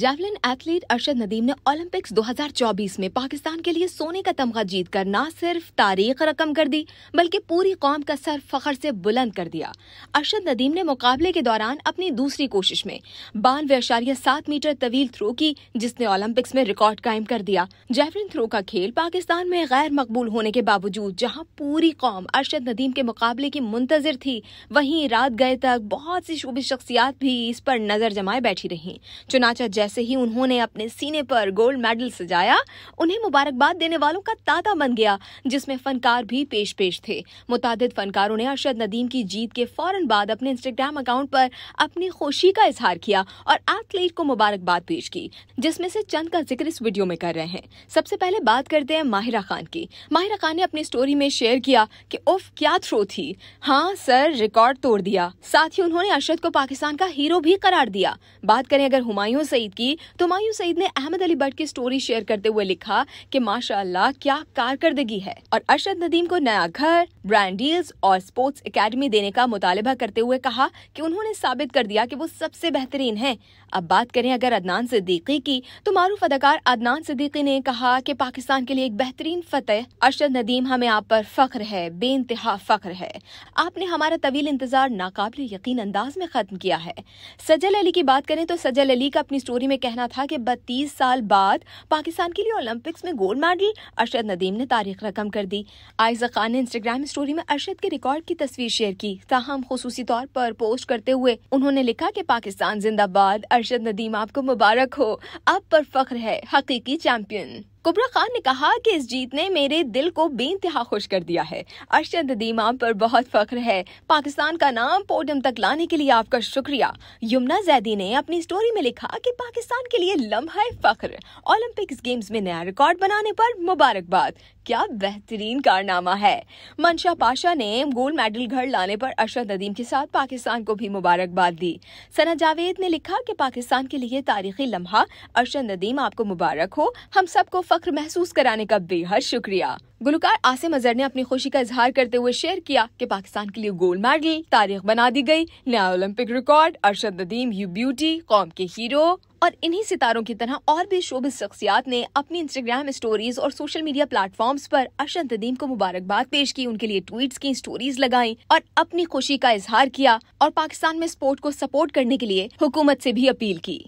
javelin athlete Arshad Nadeem ने Olympics 2024 में पाकिस्तान के लिए सोने का तमगा जीतकर न सिर्फ तारीख रकम कर दी बल्कि पूरी कौम का सर फखर से बुलंद कर दिया अरशद नदीम ने मुकाबले के दौरान अपनी दूसरी कोशिश में बानवे अशारिया सात मीटर तवील थ्रो की जिसने ओलंपिक्स में रिकॉर्ड कायम कर दिया जैवलिन थ्रो का खेल पाकिस्तान में गैर मकबूल होने के बावजूद जहाँ पूरी कौम अरशद नदीम के मुकाबले की मुंतजर थी वहीं रात गए तक बहुत सी शुभ शख्सियात भी इस पर नजर जमाए बैठी रही चुनाचा जैसे ही उन्होंने अपने सीने पर गोल्ड मेडल सजाया उन्हें मुबारकबाद देने वालों का तांता बन गया जिसमें फनकार भी पेश पेश थे मुताद फनकारों ने अरशद नदीम की जीत के फौरन बाद अपने इंस्टाग्राम अकाउंट पर अपनी खुशी का इजहार किया और एथलीट को मुबारकबाद पेश की जिसमे से चंद का जिक्र इस वीडियो में कर रहे हैं सबसे पहले बात करते हैं माहिरा खान की माहिरा खान ने अपनी स्टोरी में शेयर किया कि उफ क्या थ्रो थी हाँ सर रिकॉर्ड तोड़ दिया साथ ही उन्होंने अरशद को पाकिस्तान का हीरो भी करार दिया बात करें अगर हुमायूं सईद नसीब की तो मायू सईद ने अहमद अली भट्ट की स्टोरी शेयर करते हुए लिखा कि माशाल्लाह क्या कारकर्दगी है और अरशद नदीम को नया घर ब्रांड डील्स और स्पोर्ट्स अकेडमी देने का मुतालबा करते हुए कहा कि उन्होंने साबित कर दिया कि वो सबसे बेहतरीन हैं अब बात करें अगर अदनान सिद्दीकी की तो मारूफ अदाकार अदनान सिद्दीकी ने कहा कि पाकिस्तान के लिए एक बेहतरीन फतेह अरशद नदीम हमें आप पर फख्र है बेानतहा फख्र है आपने हमारा तवील इंतजार नाकाबिल यकीन अंदाज में खत्म किया है सजल अली की बात करें तो सजल अली का अपनी स्टोरी जौहरी में कहना था कि बत्तीस साल बाद पाकिस्तान के लिए ओलंपिक्स में गोल्ड मेडल अरशद नदीम ने तारीख रकम कर दी आयजा खान ने इंस्टाग्राम स्टोरी में अरशद के रिकॉर्ड की तस्वीर शेयर की ताहम खसूसी तौर पर पोस्ट करते हुए उन्होंने लिखा कि पाकिस्तान जिंदाबाद अरशद नदीम आपको मुबारक हो आप पर फख्र है हकीकी चैंपियन कुबरा खान ने कहा कि इस जीत ने मेरे दिल को बेतहा खुश कर दिया है अरशद दीमा पर बहुत फख्र है पाकिस्तान का नाम पोडियम तक लाने के लिए आपका शुक्रिया यमुना जैदी ने अपनी स्टोरी में लिखा कि पाकिस्तान के लिए लम्हा फख्र ओलंपिक्स गेम्स में नया रिकॉर्ड बनाने पर मुबारकबाद क्या बेहतरीन कारनामा है मंशा पाशा ने गोल्ड मेडल घर लाने पर अरशद नदीम के साथ पाकिस्तान को भी मुबारकबाद दी सना जावेद ने लिखा कि पाकिस्तान के लिए तारीखी लम्हा अरशद नदीम आपको मुबारक हो हम सबको फख्र महसूस कराने का बेहद शुक्रिया गुलकार आसिम अजहर ने अपनी खुशी का इजहार करते हुए शेयर किया कि पाकिस्तान के लिए गोल्ड मेडल तारीख बना दी गई नया ओलंपिक रिकॉर्ड अरशद नदीम यू ब्यूटी कौम के हीरो और इन्हीं सितारों की तरह और भी शोभ शख्सियात ने अपनी इंस्टाग्राम स्टोरीज और सोशल मीडिया प्लेटफॉर्म्स पर अरशद नदीम को मुबारकबाद पेश की उनके लिए ट्वीट्स की स्टोरीज लगाई और अपनी खुशी का इजहार किया और पाकिस्तान में स्पोर्ट को सपोर्ट करने के लिए हुकूमत से भी अपील की